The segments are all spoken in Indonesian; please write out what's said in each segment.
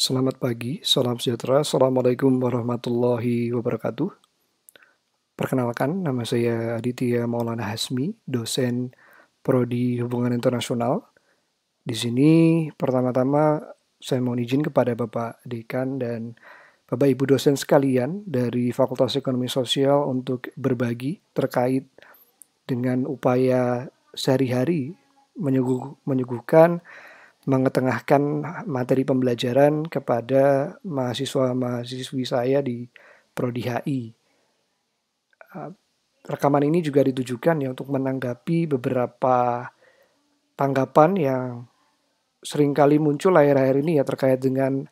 Selamat pagi, salam sejahtera, Assalamualaikum warahmatullahi wabarakatuh. Perkenalkan, nama saya Aditya Maulana Hasmi, dosen Prodi Hubungan Internasional. Di sini pertama-tama saya mohon izin kepada Bapak Dekan dan Bapak Ibu dosen sekalian dari Fakultas Ekonomi Sosial untuk berbagi terkait dengan upaya sehari-hari menyuguh, menyuguhkan mengetengahkan materi pembelajaran kepada mahasiswa-mahasiswi saya di Prodi HI. Ah, rekaman ini juga ditujukan ya untuk menanggapi beberapa tanggapan yang seringkali muncul akhir-akhir ini ya terkait dengan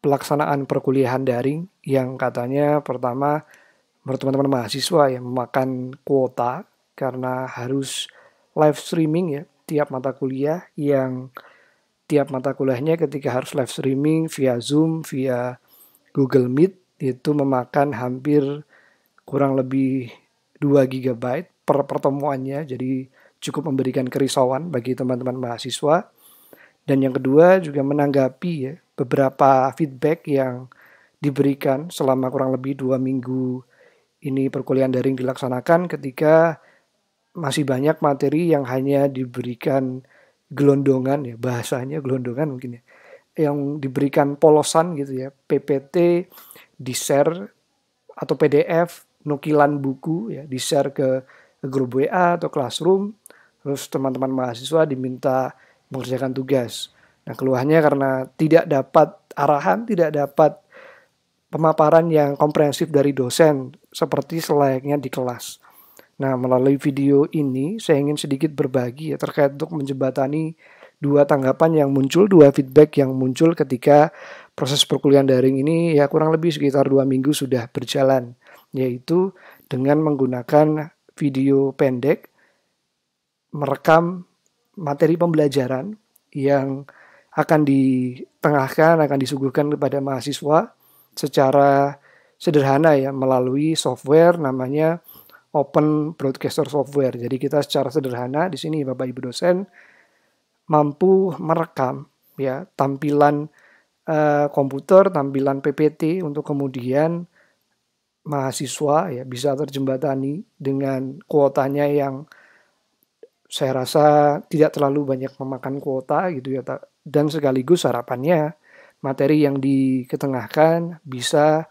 pelaksanaan perkuliahan daring yang katanya pertama menurut teman-teman mahasiswa yang memakan kuota karena harus live streaming ya tiap mata kuliah yang tiap mata kuliahnya ketika harus live streaming via Zoom, via Google Meet itu memakan hampir kurang lebih 2 GB per pertemuannya. Jadi cukup memberikan kerisauan bagi teman-teman mahasiswa. Dan yang kedua juga menanggapi ya, beberapa feedback yang diberikan selama kurang lebih dua minggu ini perkuliahan daring dilaksanakan ketika masih banyak materi yang hanya diberikan gelondongan ya bahasanya gelondongan mungkin ya yang diberikan polosan gitu ya PPT di share atau PDF nukilan buku ya di share ke grup WA atau classroom terus teman-teman mahasiswa diminta mengerjakan tugas nah keluhannya karena tidak dapat arahan tidak dapat pemaparan yang komprehensif dari dosen seperti selayaknya di kelas Nah, melalui video ini saya ingin sedikit berbagi ya terkait untuk menjembatani dua tanggapan yang muncul, dua feedback yang muncul ketika proses perkuliahan daring ini ya kurang lebih sekitar dua minggu sudah berjalan, yaitu dengan menggunakan video pendek merekam materi pembelajaran yang akan ditengahkan, akan disuguhkan kepada mahasiswa secara sederhana ya melalui software namanya open broadcaster software. Jadi kita secara sederhana di sini Bapak Ibu dosen mampu merekam ya tampilan uh, komputer, tampilan PPT untuk kemudian mahasiswa ya bisa terjembatani dengan kuotanya yang saya rasa tidak terlalu banyak memakan kuota gitu ya dan sekaligus harapannya materi yang diketengahkan bisa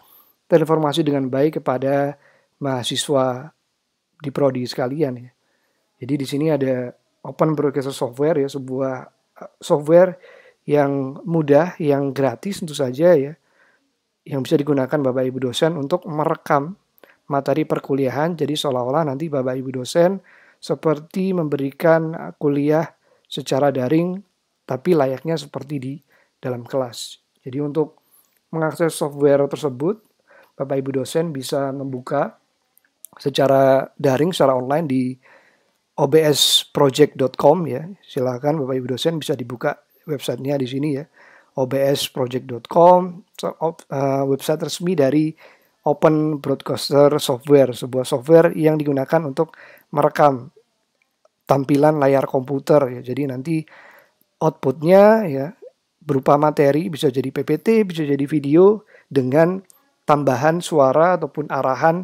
terinformasi dengan baik kepada mahasiswa di prodi sekalian ya. Jadi di sini ada Open Broadcaster Software ya, sebuah eh, software yang mudah, yang gratis tentu saja ya, yang bisa digunakan Bapak Ibu dosen untuk merekam materi perkuliahan. Jadi seolah-olah nanti Bapak Ibu dosen seperti memberikan eh, kuliah secara daring tapi layaknya seperti di dalam kelas. Jadi untuk mengakses software tersebut, Bapak Ibu dosen bisa membuka secara daring, secara online di obsproject.com ya. silahkan Bapak Ibu dosen bisa dibuka websitenya di sini ya. obsproject.com eh, website resmi dari Open Broadcaster Software, sebuah software yang digunakan untuk merekam tampilan layar komputer ya. Jadi nanti outputnya ya berupa materi bisa jadi PPT, bisa jadi video dengan tambahan suara ataupun arahan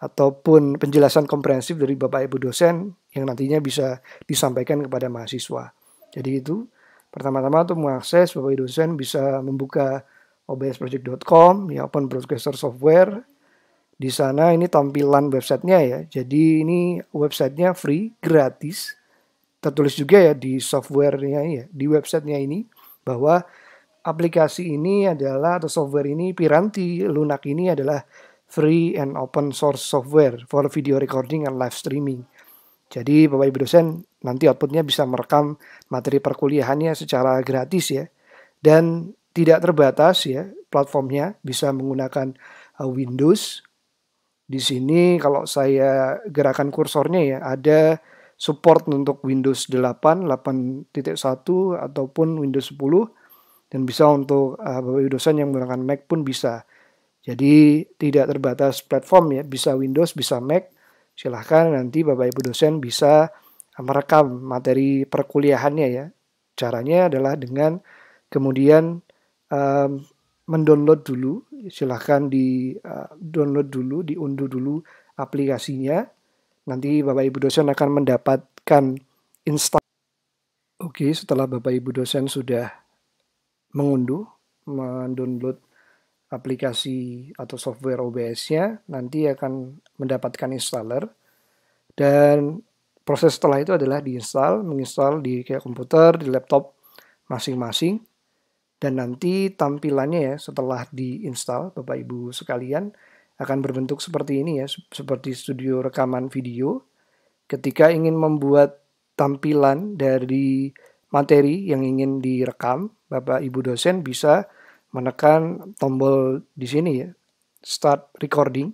ataupun penjelasan komprehensif dari Bapak Ibu dosen yang nantinya bisa disampaikan kepada mahasiswa. Jadi itu pertama-tama untuk mengakses Bapak Ibu dosen bisa membuka obsproject.com ya Open Broadcaster Software. Di sana ini tampilan websitenya ya. Jadi ini websitenya free, gratis. Tertulis juga ya di softwarenya ya, di websitenya ini bahwa aplikasi ini adalah atau software ini Piranti Lunak ini adalah free and open source software for video recording and live streaming. Jadi Bapak Ibu dosen nanti outputnya bisa merekam materi perkuliahannya secara gratis ya. Dan tidak terbatas ya platformnya bisa menggunakan uh, Windows. Di sini kalau saya gerakan kursornya ya ada support untuk Windows 8, 8.1 ataupun Windows 10 dan bisa untuk uh, Bapak Ibu dosen yang menggunakan Mac pun bisa. Jadi tidak terbatas platform ya, bisa Windows, bisa Mac. Silahkan nanti Bapak Ibu dosen bisa merekam materi perkuliahannya ya. Caranya adalah dengan kemudian um, mendownload dulu, silahkan di uh, download dulu, diunduh dulu aplikasinya. Nanti Bapak Ibu dosen akan mendapatkan install. Oke, setelah Bapak Ibu dosen sudah mengunduh, mendownload aplikasi atau software OBS-nya, nanti akan mendapatkan installer. Dan proses setelah itu adalah diinstal, menginstal di kayak komputer, di laptop masing-masing. Dan nanti tampilannya ya setelah diinstal Bapak Ibu sekalian akan berbentuk seperti ini ya, seperti studio rekaman video. Ketika ingin membuat tampilan dari materi yang ingin direkam, Bapak Ibu dosen bisa menekan tombol di sini ya, start recording.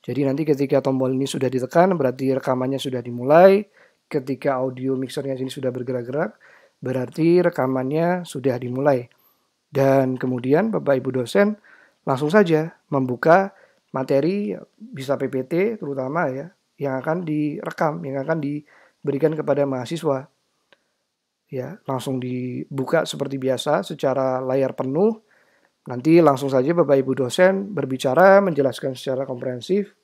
Jadi nanti ketika tombol ini sudah ditekan, berarti rekamannya sudah dimulai. Ketika audio mixernya sini sudah bergerak-gerak, berarti rekamannya sudah dimulai. Dan kemudian Bapak Ibu dosen langsung saja membuka materi bisa PPT terutama ya yang akan direkam, yang akan diberikan kepada mahasiswa. Ya, langsung dibuka seperti biasa secara layar penuh Nanti langsung saja Bapak Ibu dosen berbicara, menjelaskan secara komprehensif,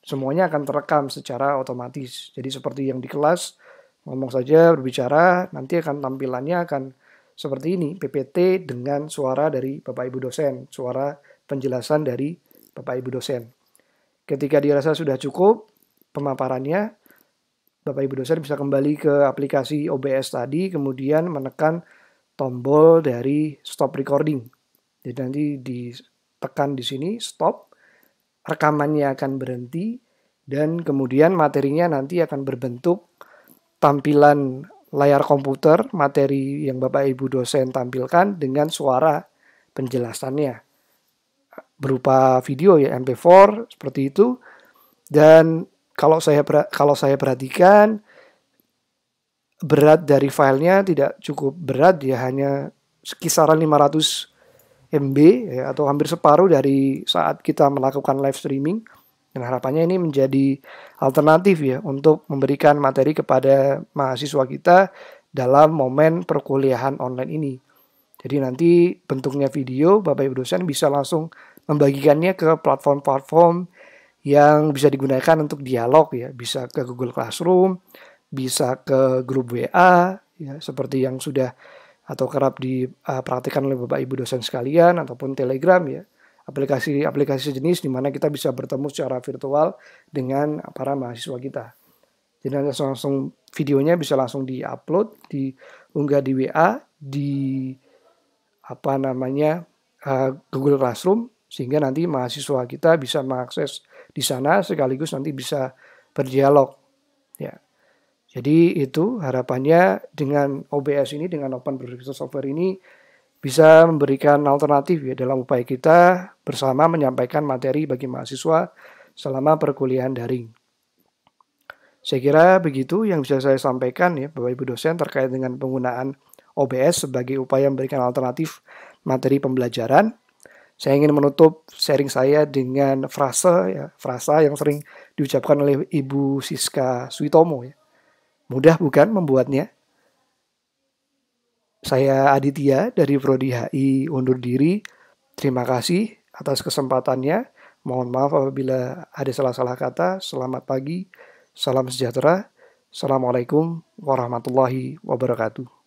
semuanya akan terekam secara otomatis. Jadi seperti yang di kelas, ngomong saja, berbicara, nanti akan tampilannya akan seperti ini, PPT dengan suara dari Bapak Ibu dosen, suara penjelasan dari Bapak Ibu dosen. Ketika dirasa sudah cukup pemaparannya, Bapak Ibu dosen bisa kembali ke aplikasi OBS tadi, kemudian menekan tombol dari stop recording jadi ya, nanti ditekan di sini stop, rekamannya akan berhenti dan kemudian materinya nanti akan berbentuk tampilan layar komputer materi yang Bapak Ibu dosen tampilkan dengan suara penjelasannya berupa video ya MP4 seperti itu dan kalau saya kalau saya perhatikan berat dari filenya tidak cukup berat ya hanya kisaran 500 MB ya, atau hampir separuh dari saat kita melakukan live streaming dan harapannya ini menjadi alternatif ya untuk memberikan materi kepada mahasiswa kita dalam momen perkuliahan online ini. Jadi nanti bentuknya video, Bapak Ibu dosen bisa langsung membagikannya ke platform-platform yang bisa digunakan untuk dialog ya, bisa ke Google Classroom, bisa ke grup WA ya seperti yang sudah atau kerap diperhatikan eh, oleh Bapak Ibu dosen sekalian ataupun Telegram ya. Aplikasi-aplikasi sejenis di mana kita bisa bertemu secara virtual dengan para mahasiswa kita. Jadi nanti langsung, langsung videonya bisa langsung diupload, diunggah di WA, di apa namanya uh, Google Classroom sehingga nanti mahasiswa kita bisa mengakses di sana sekaligus nanti bisa berdialog ya jadi itu harapannya dengan OBS ini, dengan Open Production Software ini bisa memberikan alternatif ya dalam upaya kita bersama menyampaikan materi bagi mahasiswa selama perkuliahan daring. Saya kira begitu yang bisa saya sampaikan ya Bapak Ibu dosen terkait dengan penggunaan OBS sebagai upaya memberikan alternatif materi pembelajaran. Saya ingin menutup sharing saya dengan frasa ya, frasa yang sering diucapkan oleh Ibu Siska Suitomo ya Mudah bukan membuatnya? Saya Aditya dari Prodi HI undur diri. Terima kasih atas kesempatannya. Mohon maaf apabila ada salah-salah kata. Selamat pagi, salam sejahtera. Assalamualaikum warahmatullahi wabarakatuh.